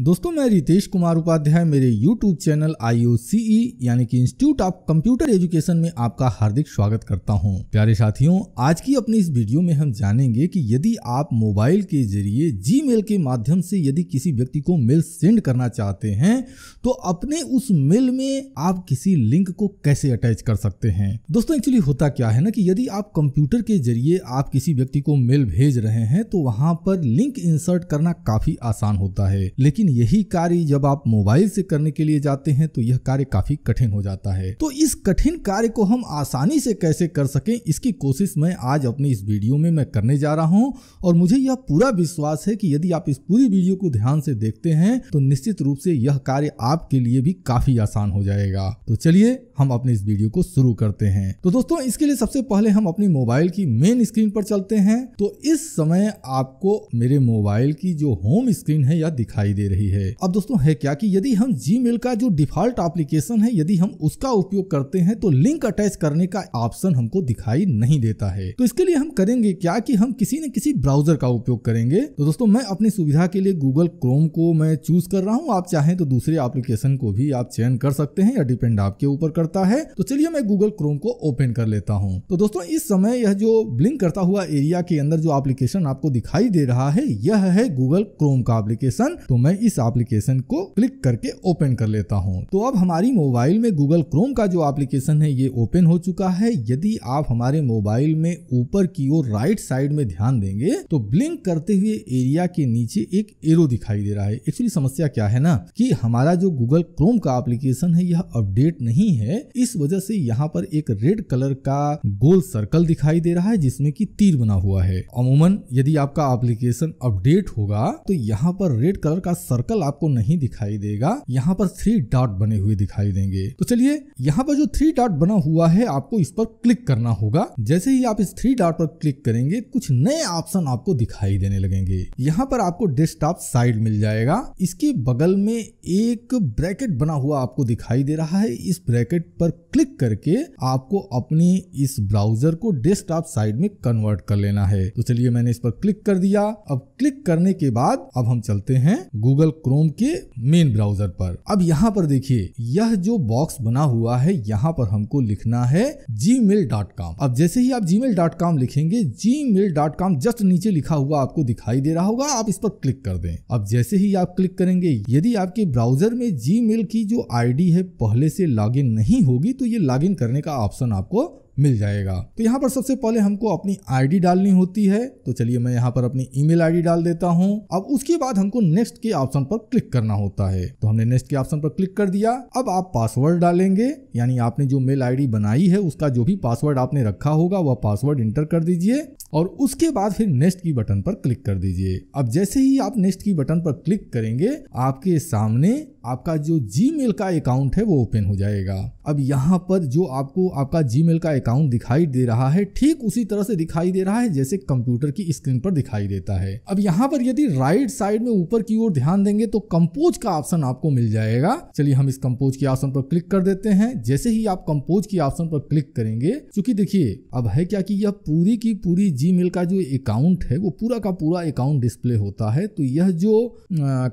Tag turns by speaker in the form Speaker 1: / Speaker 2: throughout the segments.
Speaker 1: दोस्तों मैं रितेश कुमार उपाध्याय मेरे YouTube चैनल आई e, यानी कि इंस्टीट्यूट ऑफ कंप्यूटर एजुकेशन में आपका हार्दिक स्वागत करता हूं। प्यारे साथियों आज की अपनी इस वीडियो में हम जानेंगे कि यदि आप मोबाइल के जरिए जी के माध्यम से यदि किसी व्यक्ति को मेल सेंड करना चाहते हैं तो अपने उस मेल में आप किसी लिंक को कैसे अटैच कर सकते हैं दोस्तों एक्चुअली होता क्या है ना कि यदि आप कंप्यूटर के जरिए आप किसी व्यक्ति को मेल भेज रहे हैं तो वहां पर लिंक इंसर्ट करना काफी आसान होता है लेकिन लेकिन यही कार्य जब आप मोबाइल से करने के लिए जाते हैं तो यह कार्य काफी कठिन हो जाता है तो इस कठिन कार्य को हम आसानी से कैसे कर सकें इसकी कोशिश मैं आज अपनी इस वीडियो में मैं करने जा रहा हूँ और मुझे यह पूरा विश्वास है कि यदि आप इस पूरी वीडियो को ध्यान से देखते हैं तो निश्चित रूप से यह कार्य आपके लिए भी काफी आसान हो जाएगा तो चलिए हम अपने इस वीडियो को शुरू करते हैं तो दोस्तों इसके लिए सबसे पहले हम अपनी मोबाइल की मेन स्क्रीन पर चलते हैं तो इस समय आपको मेरे मोबाइल की जो होम स्क्रीन है यह दिखाई दे रही है अब दोस्तों है क्या कि यदि हम जी का जो डिफॉल्ट एप्लीकेशन है यदि हम उसका उपयोग करते हैं तो लिंक अटैच करने का ऑप्शन हमको दिखाई नहीं देता है तो इसके लिए हम करेंगे क्या कि हम किसी न किसी ब्राउजर का उपयोग करेंगे तो दोस्तों मैं अपनी सुविधा के लिए गूगल क्रोम को मैं चूज कर रहा हूँ आप चाहें तो दूसरे एप्लीकेशन को भी आप चयन कर सकते हैं या डिपेंड आपके ऊपर कर करता है तो चलिए मैं गूगल क्रोम को ओपन कर लेता हूँ तो दोस्तों इस समय यह जो ब्लिंक करता हुआ एरिया के अंदर जो एप्लीकेशन आपको दिखाई दे रहा है यह है गूगल क्रोम का एप्लीकेशन तो मैं इस एप्लीकेशन को क्लिक करके ओपन कर लेता हूँ तो अब हमारी मोबाइल में गूगल क्रोम का जो एप्लीकेशन है ये ओपन हो चुका है यदि आप हमारे मोबाइल में ऊपर की ओर राइट साइड में ध्यान देंगे तो ब्लिंक करते हुए एरिया के नीचे एक एरो दिखाई दे रहा है एक्चुअली समस्या क्या है ना कि हमारा जो गूगल क्रोम का एप्लीकेशन है यह अपडेट नहीं है है इस वजह से यहाँ पर एक रेड कलर का गोल सर्कल दिखाई दे रहा है जिसमें की तीर बना हुआ है अमूमन यदि आपका एप्लीकेशन अपडेट होगा तो यहाँ पर रेड कलर का सर्कल आपको नहीं दिखाई देगा यहाँ पर थ्री डॉट बने हुए दिखाई देंगे तो चलिए यहाँ पर जो थ्री डॉट बना हुआ है आपको इस पर क्लिक करना होगा जैसे ही आप इस थ्री डॉट पर क्लिक करेंगे कुछ नए ऑप्शन आपको दिखाई देने लगेंगे यहाँ पर आपको डेस्कटॉप साइड मिल जाएगा इसके बगल में एक ब्रैकेट बना हुआ आपको दिखाई दे रहा है इस ब्रैकेट एडिट पर क्लिक करके आपको अपने इस ब्राउजर को डेस्कटॉप साइड में कन्वर्ट कर लेना है तो चलिए मैंने इस पर क्लिक कर दिया अब क्लिक करने के बाद अब हम चलते हैं गूगल क्रोम के मेन ब्राउजर पर अब यहाँ पर देखिए यह जो बॉक्स बना हुआ है यहाँ पर हमको लिखना है जी अब जैसे ही आप जी लिखेंगे जी जस्ट नीचे लिखा हुआ आपको दिखाई दे रहा होगा आप इस पर क्लिक कर दें अब जैसे ही आप क्लिक करेंगे यदि आपके ब्राउजर में जी की जो आई है पहले से लॉग नहीं नहीं होगी तो ये लॉगिन करने का ऑप्शन आपको मिल जाएगा तो यहाँ पर सबसे पहले हमको अपनी आईडी डालनी होती है तो चलिए मैं यहाँ पर अपनी ईमेल आईडी डाल देता हूँ अब उसके बाद हमको नेक्स्ट के ऑप्शन पर क्लिक करना होता है तो हमने नेक्स्ट के ऑप्शन पर क्लिक कर दिया अब आप पासवर्ड डालेंगे यानी आपने जो मेल आईडी बनाई है उसका जो भी पासवर्ड आपने रखा होगा वह पासवर्ड इंटर कर दीजिए और उसके बाद फिर नेक्स्ट की बटन पर क्लिक कर दीजिए अब जैसे ही आप नेक्स्ट की बटन पर क्लिक करेंगे आपके सामने आपका जो जीमेल का अकाउंट है वो ओपन हो जाएगा अब यहाँ पर जो आपको आपका जीमेल का अकाउंट दिखाई दे रहा है ठीक उसी तरह से दिखाई दे रहा है जैसे कंप्यूटर की स्क्रीन पर दिखाई देता है अब यहाँ पर यदि राइट साइड में ऊपर की ओर ध्यान देंगे तो कंपोज का ऑप्शन आपको मिल जाएगा चलिए हम इस कंपोज के ऑप्शन पर क्लिक कर देते हैं जैसे ही आप कंपोज की ऑप्शन पर क्लिक करेंगे चूंकि देखिए अब है क्या की यह पूरी की पूरी जी का जो अकाउंट है वो पूरा का पूरा अकाउंट डिस्प्ले होता है तो यह जो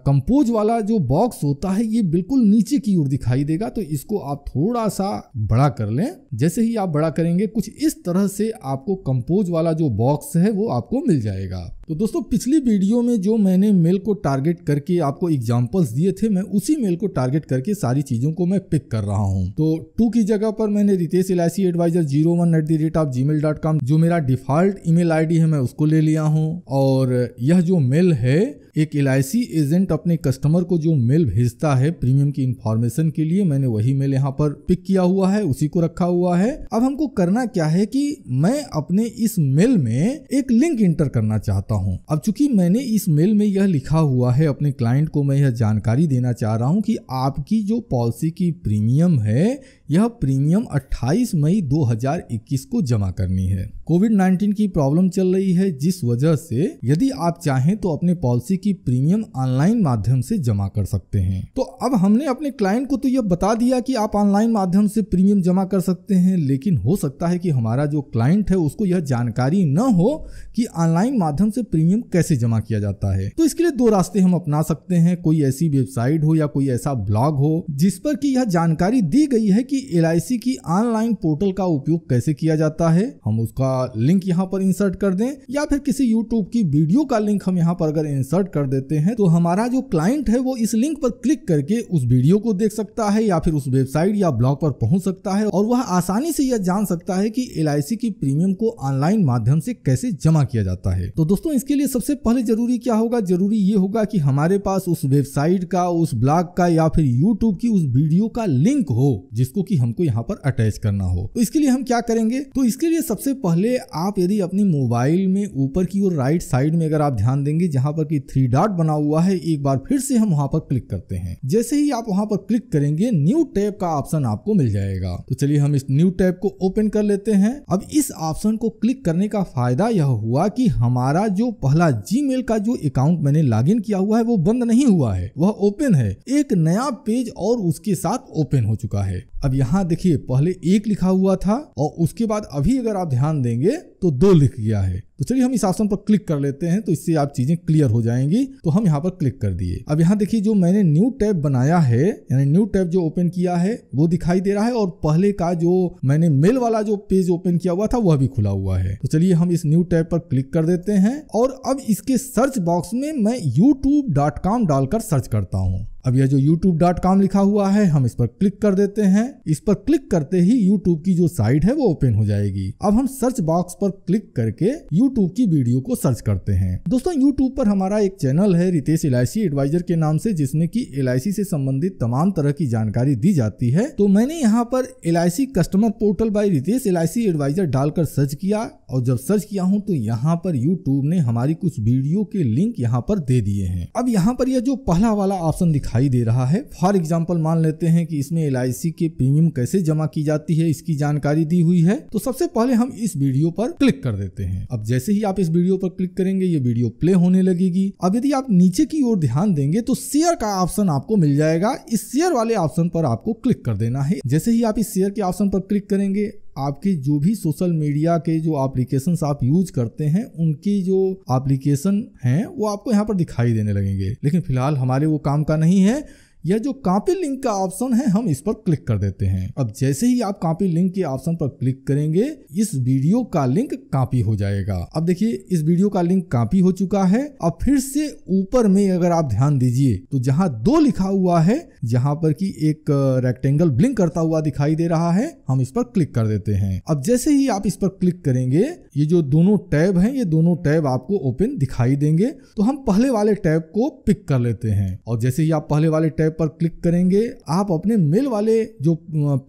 Speaker 1: कंपोज वाला जो बॉक्स होता है ये बिल्कुल नीचे की ओर दिखाई देगा तो इसको आप थोड़ा सा बड़ा कर लें जैसे ही आप बड़ा करेंगे कुछ इस तरह से आपको कंपोज वाला जो बॉक्स है वो आपको मिल जाएगा तो दोस्तों पिछली वीडियो में जो मैंने मेल को टारगेट करके आपको एग्जाम्पल्स दिए थे मैं उसी मेल को टारगेट करके सारी चीज़ों को मैं पिक कर रहा हूँ तो टू की जगह पर मैंने Ritesh L advisor zero one at the rate of gmail dot com जो मेरा डिफॉल्ट ईमेल डी है मैं उसको ले लिया हूँ और यह जो मेल है एक एल एजेंट अपने कस्टमर को जो मेल भेजता है प्रीमियम की इंफॉर्मेशन के लिए मैंने वही मेल यहाँ पर पिक किया हुआ है उसी को रखा हुआ है अब हमको करना क्या है कि मैं अपने इस मेल में एक लिंक इंटर करना चाहता हूँ हूँ अब चूंकि मैंने इस मेल में यह लिखा हुआ है अपने क्लाइंट को मैं यह जानकारी देना चाह रहा हूँ कि आपकी जो पॉलिसी की प्रीमियम है यह प्रीमियम 28 मई 2021 को जमा करनी है कोविड 19 की प्रॉब्लम चल रही है जिस वजह से यदि आप चाहें तो अपने पॉलिसी की प्रीमियम ऑनलाइन माध्यम से जमा कर सकते हैं तो अब हमने अपने क्लाइंट को तो यह बता दिया कि आप ऑनलाइन माध्यम से प्रीमियम जमा कर सकते हैं लेकिन हो सकता है कि हमारा जो क्लाइंट है उसको यह जानकारी न हो कि ऑनलाइन माध्यम से प्रीमियम कैसे जमा किया जाता है तो इसके लिए दो रास्ते हम अपना सकते हैं कोई ऐसी वेबसाइट हो या कोई ऐसा ब्लॉग हो जिस पर की यह जानकारी दी गई है कि एल की ऑनलाइन पोर्टल का उपयोग कैसे किया जाता है हम उसका लिंक यहाँ पर इंसर्ट कर दें या फिर किसी यूट्यूब की वीडियो का लिंक हम यहाँ पर अगर इंसर्ट कर देते हैं तो हमारा जो क्लाइंट है वो इस लिंक पर क्लिक करके उस वीडियो को देख सकता है या फिर उस वेबसाइट या ब्लॉग पर पहुंच सकता है और वह आसानी से यह जान सकता है कि एल की प्रीमियम को ऑनलाइन माध्यम से कैसे जमा किया जाता है तो दोस्तों इसके लिए सबसे पहले जरूरी क्या होगा जरूरी ये होगा कि हमारे पास उस वेबसाइट का उस ब्लॉग का या फिर यूट्यूब की उस वीडियो का लिंक हो जिसको कि हमको यहाँ पर अटैच करना हो तो इसके लिए हम क्या करेंगे तो इसके लिए सबसे पहले आप यदि अपनी मोबाइल में ऊपर की ओर राइट साइड में अगर आप ध्यान देंगे जहाँ पर की थ्री डॉट बना हुआ है एक बार फिर से हम वहाँ पर क्लिक करते हैं जैसे ही आप वहाँ पर क्लिक करेंगे न्यू टैब का ऑप्शन आपको मिल जाएगा तो चलिए हम इस न्यू टैब को ओपन कर लेते हैं अब इस ऑप्शन को क्लिक करने का फायदा यह हुआ कि हमारा जो पहला जी का जो अकाउंट मैंने लॉग किया हुआ है वो बंद नहीं हुआ है वह ओपन है एक नया पेज और उसके साथ ओपन हो चुका है अब यहाँ देखिए पहले एक लिखा हुआ था और उसके बाद अभी अगर आप ध्यान देंगे तो दो लिख गया है तो चलिए हम इस ऑप्शन पर क्लिक कर लेते हैं तो इससे आप चीज़ें क्लियर हो जाएंगी तो हम यहाँ पर क्लिक कर दिए अब यहाँ देखिए जो मैंने न्यू टैब बनाया है यानी न्यू टैब जो ओपन किया है वो दिखाई दे रहा है और पहले का जो मैंने मेल वाला जो पेज ओपन किया हुआ था वह भी खुला हुआ है तो चलिए हम इस न्यू टैब पर क्लिक कर देते हैं और अब इसके सर्च बॉक्स में मैं youtube.com डालकर सर्च करता हूँ अब यह जो youtube.com लिखा हुआ है हम इस पर क्लिक कर देते हैं इस पर क्लिक करते ही YouTube की जो साइट है वो ओपन हो जाएगी अब हम सर्च बॉक्स पर क्लिक करके यू YouTube की वीडियो को सर्च करते हैं दोस्तों यूट्यूब पर हमारा एक चैनल है रितेश एल एडवाइजर के नाम से जिसमें की एल से संबंधित तमाम तरह की जानकारी दी जाती है तो मैंने यहाँ पर L customer portal by Ritesh L advisor डालकर सर्च किया और जब सर्च किया हूँ तो यहाँ पर यूट्यूब ने हमारी कुछ वीडियो के लिंक यहाँ पर दे दिए है अब यहाँ पर यह जो पहला वाला ऑप्शन दिखाई दे रहा है फॉर एग्जाम्पल मान लेते हैं की इसमें एल के प्रीमियम कैसे जमा की जाती है इसकी जानकारी दी हुई है तो सबसे पहले हम इस वीडियो पर क्लिक कर देते हैं अब जैसे जैसे ही आप इस वीडियो पर क्लिक करेंगे ये वीडियो प्ले होने लगेगी अब यदि आप नीचे की ओर ध्यान देंगे तो शेयर का ऑप्शन आपको मिल जाएगा इस शेयर वाले ऑप्शन पर आपको क्लिक कर देना है जैसे ही आप इस शेयर के ऑप्शन पर क्लिक करेंगे आपके जो भी सोशल मीडिया के जो एप्लीकेशन आप यूज करते हैं उनकी जो एप्लीकेशन हैं वो आपको यहाँ पर दिखाई देने लगेंगे लेकिन फिलहाल हमारे वो काम का नहीं है यह जो कॉपी लिंक का ऑप्शन है हम इस पर क्लिक कर देते हैं अब जैसे ही आप कॉपी लिंक के ऑप्शन पर क्लिक करेंगे इस वीडियो का लिंक कॉपी हो जाएगा अब देखिए इस वीडियो का लिंक कॉपी हो चुका है अब फिर से ऊपर में अगर आप ध्यान दीजिए तो जहाँ दो लिखा हुआ है जहां पर की एक रेक्टेंगल ब्लिंक करता हुआ दिखाई दे रहा है हम इस पर क्लिक कर देते हैं अब जैसे ही आप इस पर क्लिक करेंगे ये जो दोनों टैब हैं ये दोनों टैब आपको ओपन दिखाई देंगे तो हम पहले वाले टैब को पिक कर लेते हैं और जैसे ही आप पहले वाले टैब सब्सक्राइब पर क्लिक करेंगे आप अपने मेल वाले जो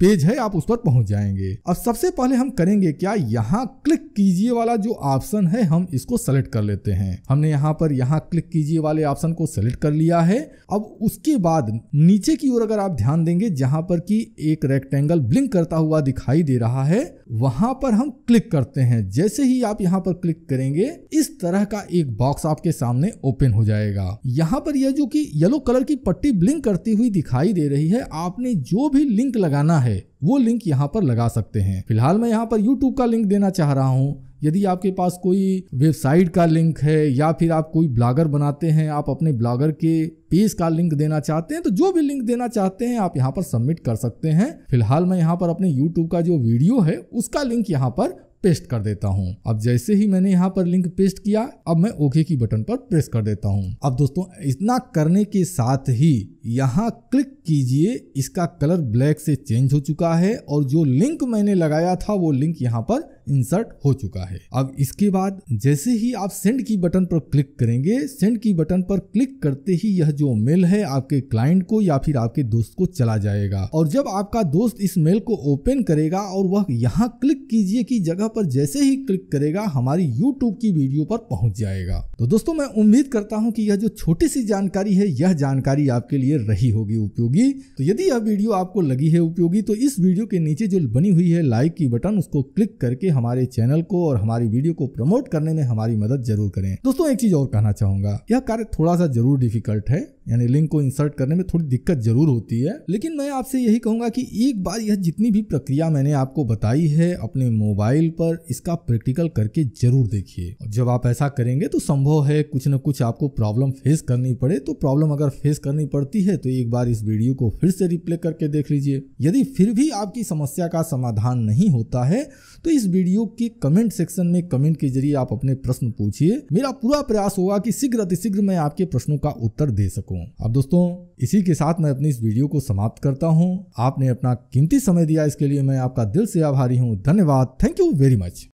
Speaker 1: पेज है आप उस पर पहुंच जाएंगे अब सबसे पहले हम करेंगे क्या यहाँ क्लिक कीजिए वाला जो ऑप्शन है हम इसको सेलेक्ट कर लेते हैं हमने यहाँ पर यहाँ क्लिक कीजिए वाले ऑप्शन को सेलेक्ट कर लिया है अब उसके बाद नीचे की ओर अगर आप ध्यान देंगे जहां पर कि एक रेक्टेंगल ब्लिंक करता हुआ दिखाई दे रहा है वहां पर हम क्लिक करते हैं जैसे ही आप यहाँ पर क्लिक करेंगे इस तरह का एक बॉक्स आपके सामने ओपन हो जाएगा यहाँ पर यह जो कि येलो कलर की पट्टी ब्लिंक करती हुई दिखाई दे रही है आपने जो भी लिंक लगाना है वो लिंक यहाँ पर लगा सकते हैं फिलहाल मैं यहाँ पर यूट्यूब का लिंक देना चाह रहा हूँ यदि आपके पास कोई वेबसाइट का लिंक है या फिर आप कोई ब्लॉगर बनाते हैं आप अपने ब्लॉगर के पेज का लिंक देना चाहते हैं तो जो भी लिंक देना चाहते हैं आप यहाँ पर सबमिट कर सकते हैं फिलहाल मैं यहाँ पर अपने यूट्यूब का जो वीडियो है उसका लिंक यहाँ पर पेस्ट कर देता हूँ अब जैसे ही मैंने यहाँ पर लिंक पेस्ट किया अब मैं ओके की बटन पर प्रेस कर देता हूँ अब दोस्तों इतना करने के साथ ही यहाँ क्लिक कीजिए इसका कलर ब्लैक से चेंज हो चुका है और जो लिंक मैंने लगाया था वो लिंक यहाँ पर इंसर्ट हो चुका है अब इसके बाद जैसे ही आप सेंड की बटन पर क्लिक करेंगे सेंड की बटन पर क्लिक करते ही यह जो मेल है आपके क्लाइंट को या फिर आपके दोस्त को चला जाएगा और जब आपका दोस्त इस मेल को ओपन करेगा और वह यहाँ क्लिक कीजिए की जगह पर जैसे ही क्लिक करेगा हमारी यूट्यूब की वीडियो पर पहुंच जाएगा तो दोस्तों मैं उम्मीद करता हूँ की यह जो छोटी सी जानकारी है यह जानकारी आपके लिए रही होगी उपयोगी तो यदि यह वीडियो आपको लगी है उपयोगी तो इस वीडियो के नीचे जो बनी हुई है लाइक की बटन उसको क्लिक करके हमारे चैनल को और हमारी वीडियो को प्रमोट करने में हमारी मदद जरूर करें दोस्तों एक चीज और कहना चाहूंगा यह कार्य थोड़ा सा जरूर डिफिकल्ट है यानी लिंक को इंसर्ट करने में थोड़ी दिक्कत जरूर होती है लेकिन मैं आपसे यही कहूंगा कि एक बार यह जितनी भी प्रक्रिया मैंने आपको बताई है अपने मोबाइल पर इसका प्रैक्टिकल करके जरूर देखिए और जब आप ऐसा करेंगे तो संभव है कुछ न कुछ आपको प्रॉब्लम फेस करनी पड़े तो प्रॉब्लम अगर फेस करनी पड़ती है तो एक बार इस वीडियो को फिर से रिप्ले करके देख लीजिए यदि फिर भी आपकी समस्या का समाधान नहीं होता है तो इस वीडियो के कमेंट सेक्शन में कमेंट के जरिए आप अपने प्रश्न पूछिए मेरा पूरा प्रयास होगा कि शीघ्र अतिशीघ्र मैं आपके प्रश्नों का उत्तर दे सकूँ सकूं। अब दोस्तों इसी के साथ मैं अपनी इस वीडियो को समाप्त करता हूं। आपने अपना कीमती समय दिया इसके लिए मैं आपका दिल से आभारी हूं। धन्यवाद थैंक यू वेरी मच